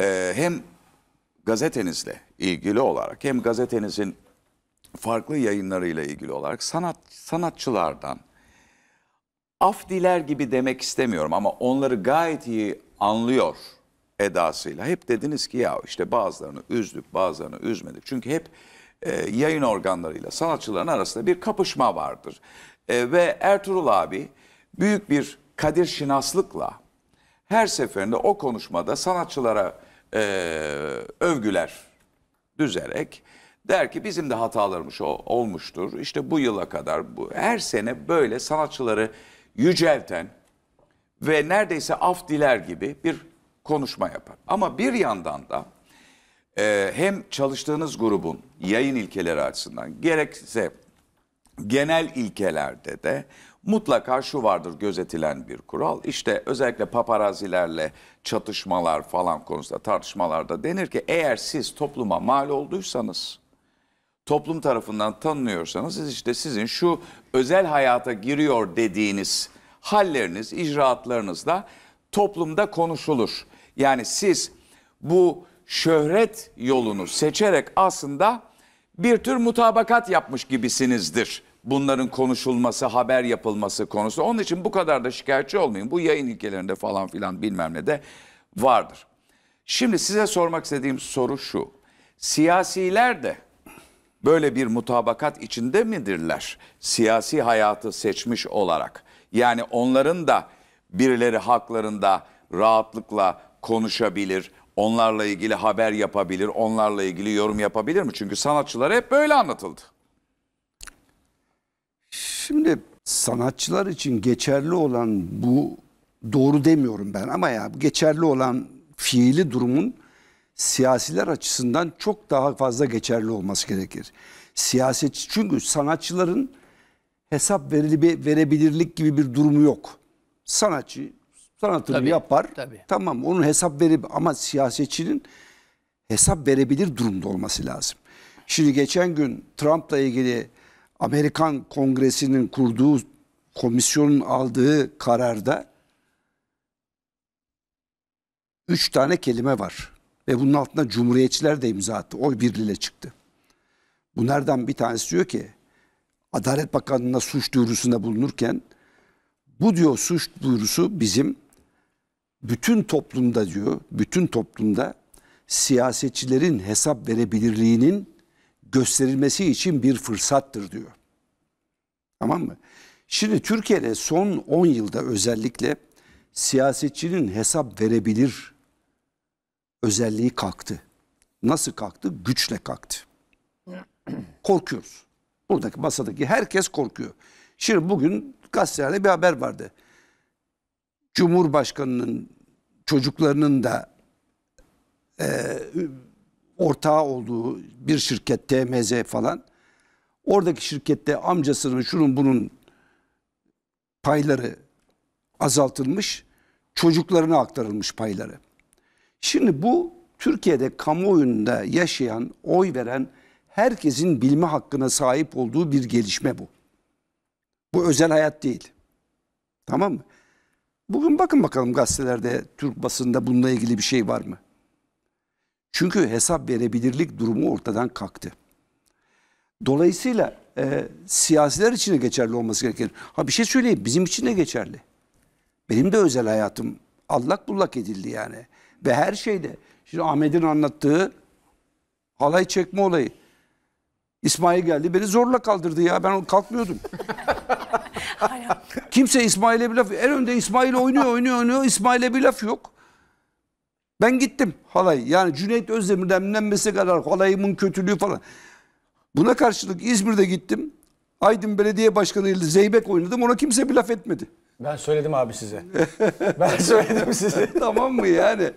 e, hem gazetenizle ilgili olarak hem gazetenizin farklı yayınlarıyla ilgili olarak sanat sanatçılardan af diler gibi demek istemiyorum ama onları gayet iyi anlıyor edasıyla. Hep dediniz ki ya işte bazılarını üzdük bazılarını üzmedik. Çünkü hep e, yayın organlarıyla sanatçıların arasında bir kapışma vardır. E, ve Ertuğrul abi büyük bir kadir şinaslıkla her seferinde o konuşmada sanatçılara e, övgüler düzerek der ki bizim de hatalarımız olmuştur. İşte bu yıla kadar bu, her sene böyle sanatçıları yücelten ve neredeyse af diler gibi bir konuşma yapar. Ama bir yandan da e, hem çalıştığınız grubun yayın ilkeleri açısından gerekse genel ilkelerde de mutlaka şu vardır gözetilen bir kural. İşte özellikle paparazilerle çatışmalar falan konusunda tartışmalarda denir ki eğer siz topluma mal olduysanız, toplum tarafından tanınıyorsanız siz işte sizin şu özel hayata giriyor dediğiniz halleriniz, icraatlarınızla toplumda konuşulur. Yani siz bu şöhret yolunu seçerek aslında bir tür mutabakat yapmış gibisinizdir bunların konuşulması, haber yapılması konusu. Onun için bu kadar da şikayetçi olmayın. Bu yayın ilkelerinde falan filan bilmem ne de vardır. Şimdi size sormak istediğim soru şu. Siyasiler de böyle bir mutabakat içinde midirler? Siyasi hayatı seçmiş olarak. Yani onların da birileri haklarında rahatlıkla konuşabilir, onlarla ilgili haber yapabilir, onlarla ilgili yorum yapabilir mi? Çünkü sanatçılara hep böyle anlatıldı. Şimdi sanatçılar için geçerli olan bu doğru demiyorum ben ama ya geçerli olan fiili durumun siyasiler açısından çok daha fazla geçerli olması gerekir. Siyaset çünkü sanatçıların hesap verili, verebilirlik gibi bir durumu yok. Sanatçı sanatını tabii, yapar. Tabii. Tamam onun hesap verip ama siyasetçinin hesap verebilir durumda olması lazım. Şimdi geçen gün Trump'la ilgili Amerikan Kongresi'nin kurduğu komisyonun aldığı kararda üç tane kelime var. Ve bunun altına cumhuriyetçiler de imza attı. Oy birliğiyle çıktı. Bunlardan bir tanesi diyor ki Adalet Bakanlığı'na suç duyurusunda bulunurken bu diyor suç duyurusu bizim bütün toplumda diyor, bütün toplumda siyasetçilerin hesap verebilirliğinin gösterilmesi için bir fırsattır diyor. Tamam mı? Şimdi Türkiye'de son 10 yılda özellikle siyasetçinin hesap verebilir özelliği kalktı. Nasıl kalktı? Güçle kalktı. Korkuyoruz. Buradaki masadaki herkes korkuyor. Şimdi bugün gazetelerde bir haber vardı. Cumhurbaşkanının çocuklarının da e, ortağı olduğu bir şirket TMZ falan. Oradaki şirkette amcasının şunun bunun payları azaltılmış, çocuklarına aktarılmış payları. Şimdi bu Türkiye'de kamuoyunda yaşayan, oy veren herkesin bilme hakkına sahip olduğu bir gelişme bu. Bu özel hayat değil. Tamam mı? Bugün bakın bakalım gazetelerde, Türk basında bununla ilgili bir şey var mı? Çünkü hesap verebilirlik durumu ortadan kalktı. Dolayısıyla e, siyasiler için de geçerli olması gerekir. Ha bir şey söyleyeyim bizim için de geçerli. Benim de özel hayatım allak bullak edildi yani. Ve her şeyde. Şimdi Ahmet'in anlattığı halay çekme olayı. İsmail geldi beni zorla kaldırdı ya ben kalkmıyordum. Kimse İsmail'e bir laf En önde İsmail oynuyor oynuyor oynuyor İsmail'e bir laf yok. Ben gittim halay. Yani Cüneyt Özdemir'den minlenmesi kadar halayımın kötülüğü falan. Buna karşılık İzmir'de gittim. Aydın Belediye Başkanı ile Zeybek oynadım. Ona kimse bir laf etmedi. Ben söyledim abi size. ben söyledim size. tamam mı yani?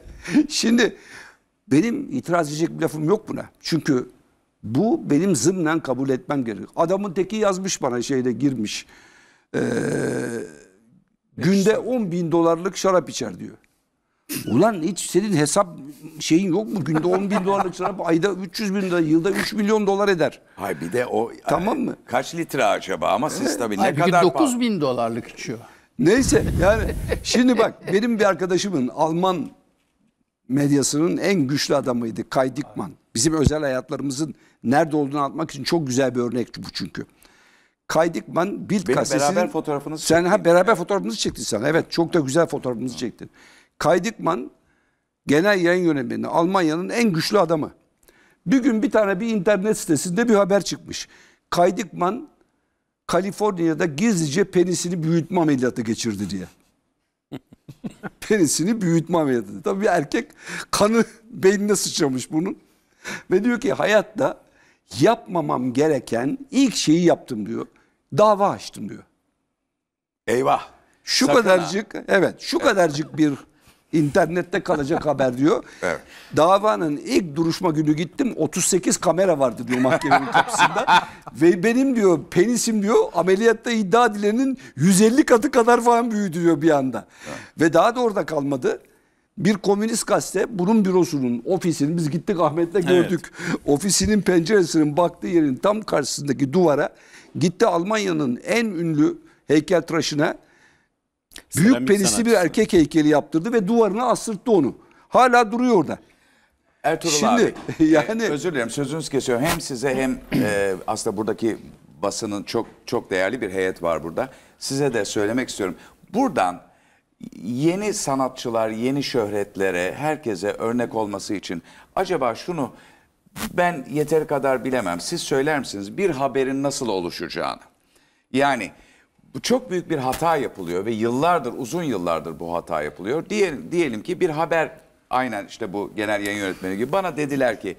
Şimdi benim itiraz edecek bir lafım yok buna. Çünkü bu benim zımnen kabul etmem gerekiyor. Adamın teki yazmış bana şeyde girmiş. Ee, günde 10 bin dolarlık şarap içer diyor. Ulan hiç senin hesap şeyin yok mu? Günde 10 bin dolarlık şarap ayda 300 bin dolar, yılda 3 milyon dolar eder. Hay bir de o tamam e, mı? Kaç litre acaba ama siz tabii ne Ay bir kadar 9 bin dolarlık içiyor. Neyse yani şimdi bak benim bir arkadaşımın Alman medyasının en güçlü adamıydı Kay Dikman. Bizim özel hayatlarımızın nerede olduğunu anlatmak için çok güzel bir örnek bu çünkü. Kay Dikman Bild Benim gazetesinin... beraber fotoğrafınızı Sen ha beraber fotoğrafımızı çektin sen. Evet çok da güzel fotoğrafımızı çektin. Kaydikman genel yayın yönetmeni Almanya'nın en güçlü adamı. Bir gün bir tane bir internet sitesinde bir haber çıkmış. Kaydikman Kaliforniya'da gizlice penisini büyütme ameliyatı geçirdi diye. penisini büyütme ameliyatı. Tabii bir erkek kanı beynine sıçramış bunun. Ve diyor ki hayatta yapmamam gereken ilk şeyi yaptım diyor. Dava açtım diyor. Eyvah. Şu Sakın kadarcık ha. evet şu kadarcık bir İnternette kalacak haber diyor. Evet. Davanın ilk duruşma günü gittim 38 kamera vardı diyor mahkemenin kapısında. Ve benim diyor penisim diyor ameliyatta iddia dilenin 150 katı kadar falan büyüdü diyor bir anda. Evet. Ve daha da orada kalmadı. Bir komünist gazete bunun bürosunun ofisinin, biz gittik Ahmet'le gördük. Evet. Ofisinin penceresinin baktığı yerin tam karşısındaki duvara gitti Almanya'nın en ünlü heykeltıraşına Büyük Seramik penisi sanatçısı. bir erkek heykeli yaptırdı ve duvarına asırttı onu. Hala duruyor orada. Ertuğrul Şimdi, abi, e, yani e, özür dilerim sözünüz kesiyor. Hem size hem e, aslında buradaki basının çok çok değerli bir heyet var burada. Size de söylemek istiyorum. Buradan yeni sanatçılar, yeni şöhretlere, herkese örnek olması için acaba şunu ben yeteri kadar bilemem. Siz söyler misiniz bir haberin nasıl oluşacağını? Yani bu çok büyük bir hata yapılıyor ve yıllardır uzun yıllardır bu hata yapılıyor. Diyelim, diyelim ki bir haber aynen işte bu genel yayın yönetmeni gibi bana dediler ki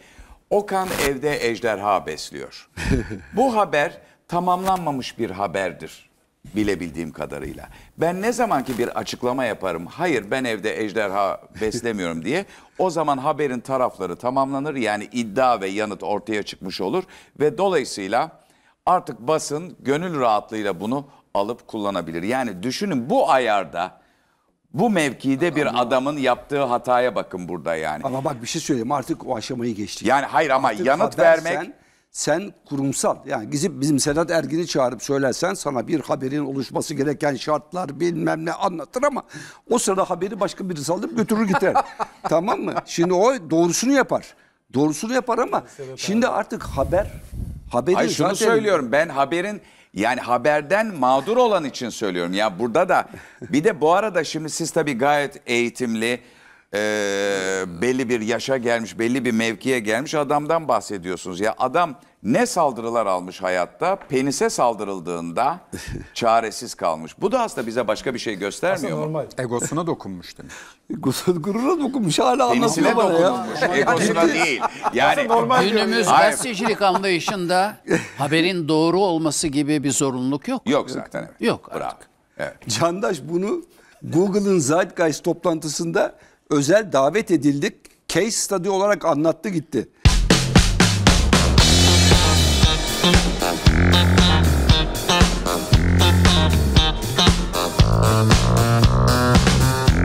Okan evde ejderha besliyor. bu haber tamamlanmamış bir haberdir bilebildiğim kadarıyla. Ben ne zaman ki bir açıklama yaparım, hayır ben evde ejderha beslemiyorum diye, o zaman haberin tarafları tamamlanır. Yani iddia ve yanıt ortaya çıkmış olur ve dolayısıyla artık basın gönül rahatlığıyla bunu alıp kullanabilir. Yani düşünün bu ayarda bu mevkide bir ama, adamın yaptığı hataya bakın burada yani. Ama bak bir şey söyleyeyim artık o aşamayı geçtik. Yani hayır ama artık yanıt vermek... Sen, kurumsal yani gizip bizim Sedat Ergin'i çağırıp söylersen sana bir haberin oluşması gereken şartlar bilmem ne anlatır ama o sırada haberi başka biri alıp götürür gider. tamam mı? Şimdi o doğrusunu yapar. Doğrusunu yapar ama şimdi artık haber... Haberin Hayır şunu zaten... söylüyorum ben haberin yani haberden mağdur olan için söylüyorum. Ya burada da bir de bu arada şimdi siz tabii gayet eğitimli, e, belli bir yaşa gelmiş, belli bir mevkiye gelmiş adamdan bahsediyorsunuz. Ya adam ne saldırılar almış hayatta, penise saldırıldığında çaresiz kalmış. Bu da aslında bize başka bir şey göstermiyor mu? normal. Egosuna dokunmuş demek. Gurur, gurura dokunmuş hala Penisine anlatma ya. egosuna değil. Yani normal Günümüz Hayır. gazetecilik anlayışında haberin doğru olması gibi bir zorunluluk yok. yok zaten evet. Yok Bravo. Evet. Candaş bunu Google'ın Zeitgeist toplantısında özel davet edildik. Case study olarak anlattı gitti.